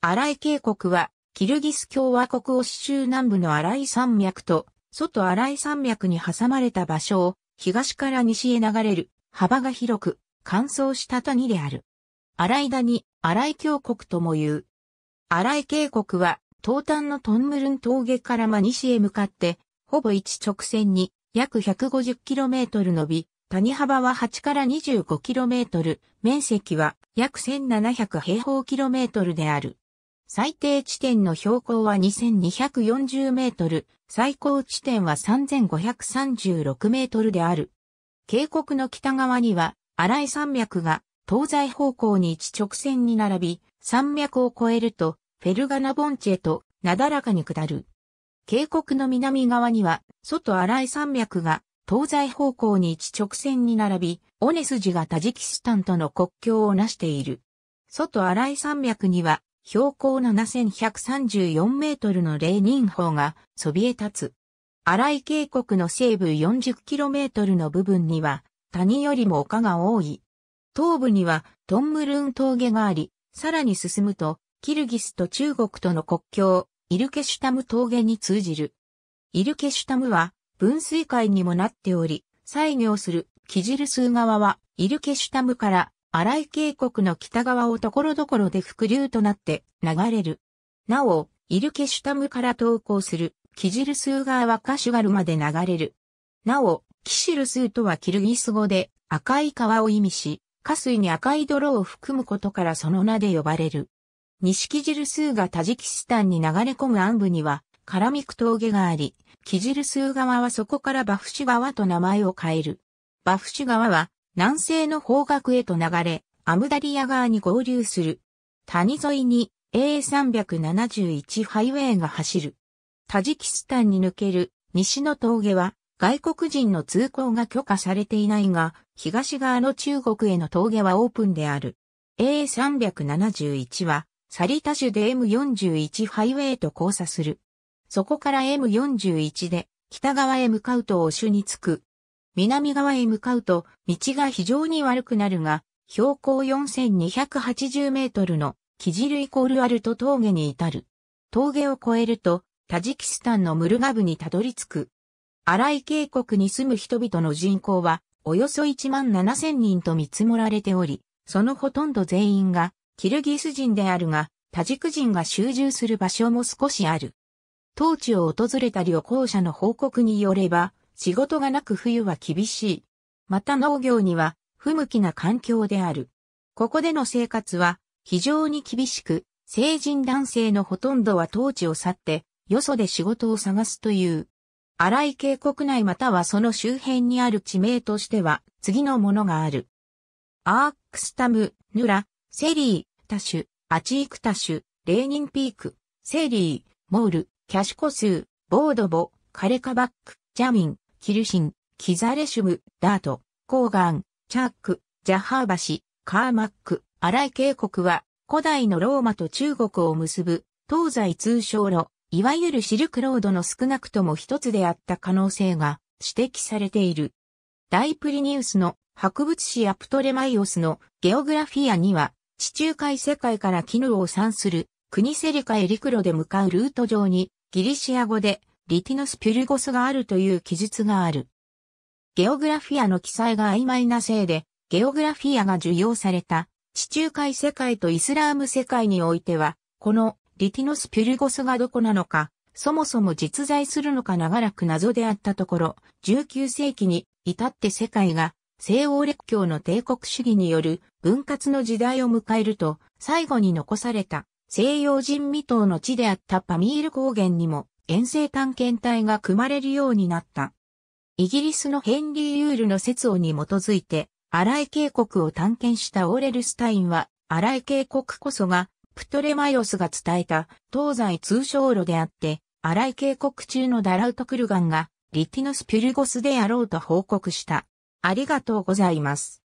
荒井渓谷は、キルギス共和国を支柱南部の荒井山脈と、外荒井山脈に挟まれた場所を、東から西へ流れる、幅が広く、乾燥した谷である。荒井谷、荒井峡谷とも言う。荒井渓谷は、東端のトンムルン峠から真西へ向かって、ほぼ一直線に約 150km 伸び、谷幅は8から 25km、面積は約1700平方キロメートルである。最低地点の標高は2240メートル、最高地点は3536メートルである。渓谷の北側には、荒井山脈が東西方向に一直線に並び、山脈を越えると、フェルガナ盆地へと、なだらかに下る。渓谷の南側には、外荒井山脈が東西方向に一直線に並び、尾根筋がタジキスタンとの国境をなしている。外荒井山脈には、標高7134メートルのレーニン峰がそびえ立つ。荒井渓谷の西部4 0トルの部分には谷よりも丘が多い。東部にはトンムルーン峠があり、さらに進むとキルギスと中国との国境、イルケシュタム峠に通じる。イルケシュタムは分水海にもなっており、採業するキジルス川はイルケシュタムから荒井渓谷の北側を所々で伏流となって流れる。なお、イルケシュタムから投降する、キジルスー川はカシュガルまで流れる。なお、キシルスーとはキルギス語で赤い川を意味し、下水に赤い泥を含むことからその名で呼ばれる。西キジルスーがタジキスタンに流れ込む暗部には、カラミク峠があり、キジルスー川はそこからバフシュ川と名前を変える。バフシュ川は南西の方角へと流れ、アムダリア側に合流する。谷沿いに A371 ハイウェイが走る。タジキスタンに抜ける西の峠は外国人の通行が許可されていないが、東側の中国への峠はオープンである。A371 は、サリタ州で M41 ハイウェイと交差する。そこから M41 で、北側へ向かうとオシュに着く。南側へ向かうと、道が非常に悪くなるが、標高4280メートルのキジルイコールアルト峠に至る。峠を越えると、タジキスタンのムルガブにたどり着く。荒井渓谷に住む人々の人口は、およそ1万7000人と見積もられており、そのほとんど全員が、キルギス人であるが、タジク人が集中する場所も少しある。当地を訪れた旅行者の報告によれば、仕事がなく冬は厳しい。また農業には不向きな環境である。ここでの生活は非常に厳しく、成人男性のほとんどは当地を去って、よそで仕事を探すという。荒井渓谷内またはその周辺にある地名としては、次のものがある。アークスタム、ヌラ、セリー、タシュ、アチークタシュ、レーニンピーク、セリー、モール、キャシコスー、ボードボ、カレカバック、ジャミン、キルシン、キザレシュム、ダート、コーガン、チャーク、ジャハーバシ、カーマック、アライ渓谷は、古代のローマと中国を結ぶ、東西通商路、いわゆるシルクロードの少なくとも一つであった可能性が指摘されている。大プリニウスの博物誌アプトレマイオスのゲオグラフィアには、地中海世界から能を産する国セリカエリクロで向かうルート上に、ギリシア語でリティノスピュルゴスがあるという記述がある。ゲオグラフィアの記載が曖昧なせいで、ゲオグラフィアが受容された地中海世界とイスラーム世界においては、このリティノスピュルゴスがどこなのか、そもそも実在するのか長らく謎であったところ、19世紀に至って世界が西欧列強の帝国主義による分割の時代を迎えると、最後に残された西洋人未踏の地であったパミール高原にも遠征探検隊が組まれるようになった。イギリスのヘンリー・ユールの説をに基づいて、荒井渓谷を探検したオーレルスタインは、荒井渓谷こそが、プトレマイオスが伝えた東西通商路であって、荒井渓谷中のダラウト・クルガンが、リティノス・ピュルゴスであろうと報告した。ありがとうございます。